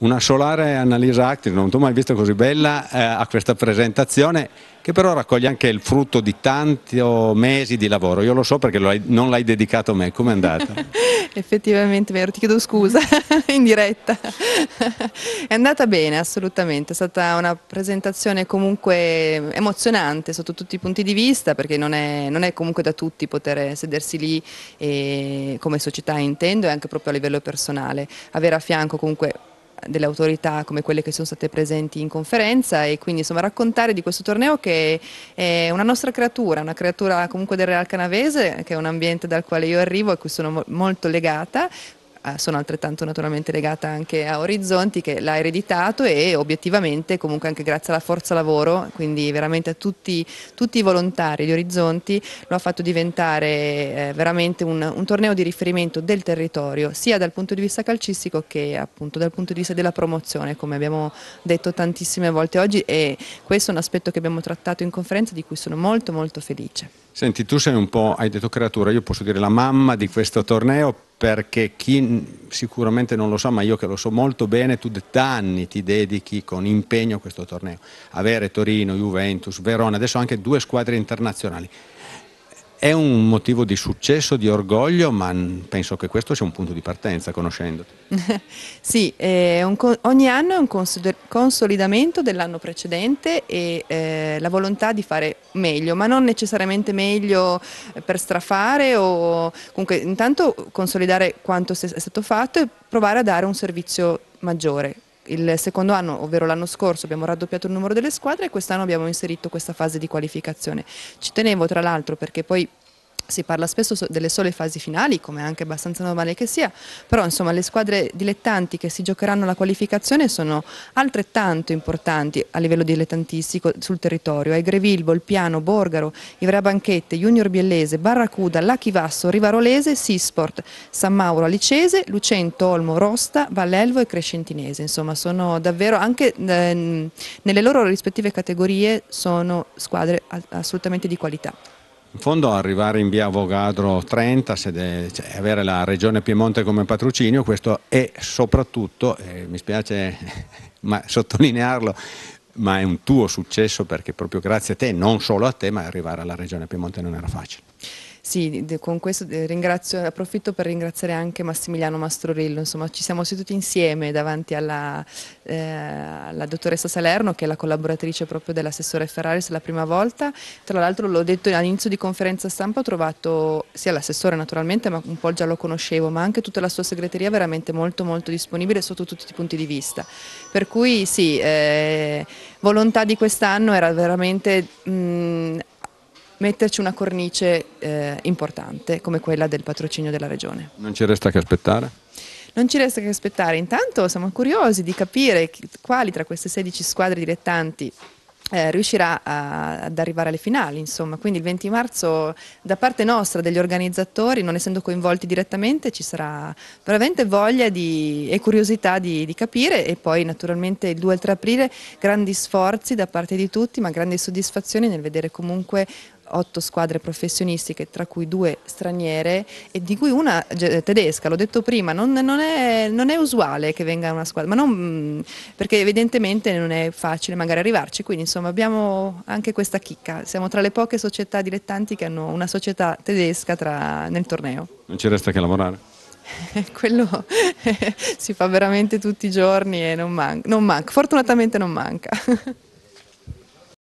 una solare Annalisa Actis, non ti ho mai visto così bella eh, a questa presentazione che però raccoglie anche il frutto di tanti oh, mesi di lavoro, io lo so perché lo hai, non l'hai dedicato a me, come è andata? Effettivamente vero, ti chiedo scusa in diretta, è andata bene assolutamente, è stata una presentazione comunque emozionante sotto tutti i punti di vista perché non è, non è comunque da tutti poter sedersi lì e, eh, come società intendo e anche proprio a livello personale, avere a fianco comunque delle autorità come quelle che sono state presenti in conferenza e quindi insomma raccontare di questo torneo che è una nostra creatura, una creatura comunque del Real Canavese che è un ambiente dal quale io arrivo e a cui sono molto legata, eh, sono altrettanto naturalmente legata anche a Orizzonti che l'ha ereditato e obiettivamente comunque anche grazie alla forza lavoro, quindi veramente a tutti, tutti i volontari di Orizzonti lo ha fatto diventare eh, veramente un, un, torneo di riferimento del territorio sia dal punto di vista calcistico che appunto dal punto di vista della promozione come abbiamo detto tantissime volte oggi e questo è un aspetto che abbiamo trattato in conferenza di cui sono molto molto felice. Senti, tu sei un po', hai detto creatura, io posso dire la mamma di questo torneo perché chi sicuramente non lo sa, ma io che lo so molto bene, tu da anni ti dedichi con impegno a questo torneo. Avere Torino, Juventus, Verona, adesso anche due squadre internazionali. È un motivo di successo, di orgoglio, ma penso che questo sia un punto di partenza conoscendoti. sì, eh, co ogni anno è un consolidamento dell'anno precedente e eh, la volontà di fare meglio, ma non necessariamente meglio eh, per strafare o comunque intanto consolidare quanto è stato fatto e provare a dare un servizio maggiore il secondo anno, ovvero l'anno scorso, abbiamo raddoppiato il numero delle squadre e quest'anno abbiamo inserito questa fase di qualificazione. Ci tenevo tra l'altro perché poi si parla spesso delle sole fasi finali, come è anche abbastanza normale che sia, però insomma, le squadre dilettanti che si giocheranno la qualificazione sono altrettanto importanti a livello dilettantistico sul territorio. Ai Greville, Volpiano, Borgaro, Ivrea Banchette, Junior Biellese, Barracuda, Lachivasso, Rivarolese, Sisport, San Mauro Alicese, Lucento, Olmo, Rosta, Vallelvo e Crescentinese. Insomma sono davvero anche ehm, nelle loro rispettive categorie sono squadre assolutamente di qualità. In fondo arrivare in via Avogadro 30 e cioè, avere la regione Piemonte come patrocinio, questo è soprattutto, eh, mi spiace ma, sottolinearlo, ma è un tuo successo perché proprio grazie a te, non solo a te, ma arrivare alla regione Piemonte non era facile. Sì, con questo eh, ringrazio, approfitto per ringraziare anche Massimiliano Mastrorillo, insomma ci siamo seduti insieme davanti alla, eh, alla dottoressa Salerno che è la collaboratrice proprio dell'assessore Ferraris la prima volta, tra l'altro l'ho detto all'inizio di conferenza stampa ho trovato sia l'assessore naturalmente ma un po' già lo conoscevo, ma anche tutta la sua segreteria veramente molto molto disponibile sotto tutti i punti di vista, per cui sì, eh, volontà di quest'anno era veramente mh, mm, metterci una cornice eh, importante come quella del patrocinio della Regione. Non ci resta che aspettare? Non ci resta che aspettare, intanto siamo curiosi di capire quali tra queste 16 squadre direttanti eh, riuscirà a, ad arrivare alle finali, insomma. Quindi il 20 marzo da parte nostra, degli organizzatori, non essendo coinvolti direttamente, ci sarà veramente voglia di, e curiosità di, di, capire e poi naturalmente il 2 e il 3 aprile grandi sforzi da parte di tutti, ma grandi soddisfazioni nel vedere comunque otto squadre professionistiche, tra cui due straniere e di cui una tedesca, l'ho detto prima, non, non, è, non, è, usuale che venga una squadra, ma non, mm, perché evidentemente non è facile magari arrivarci, quindi insomma abbiamo anche questa chicca, siamo tra le poche società dilettanti che hanno una società tedesca tra, nel torneo. Non ci resta che lavorare? quello si fa veramente tutti i giorni e non, man non manca, fortunatamente non manca.